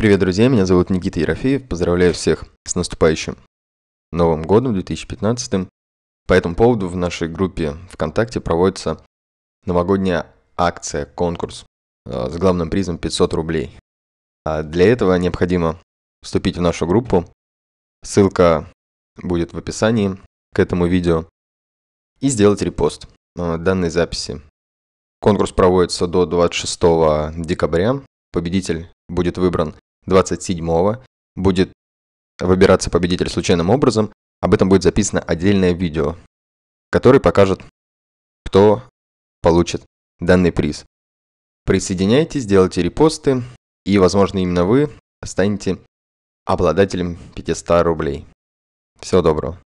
Привет, друзья, меня зовут Никита Ерофеев, поздравляю всех с наступающим Новым годом 2015. По этому поводу в нашей группе ВКонтакте проводится новогодняя акция, конкурс э, с главным призом 500 рублей. А для этого необходимо вступить в нашу группу. Ссылка будет в описании к этому видео. И сделать репост э, данной записи. Конкурс проводится до 26 декабря. Победитель будет выбран 27-го будет выбираться победитель случайным образом. Об этом будет записано отдельное видео, которое покажет, кто получит данный приз. Присоединяйтесь, делайте репосты, и, возможно, именно вы станете обладателем 500 рублей. Всего доброго.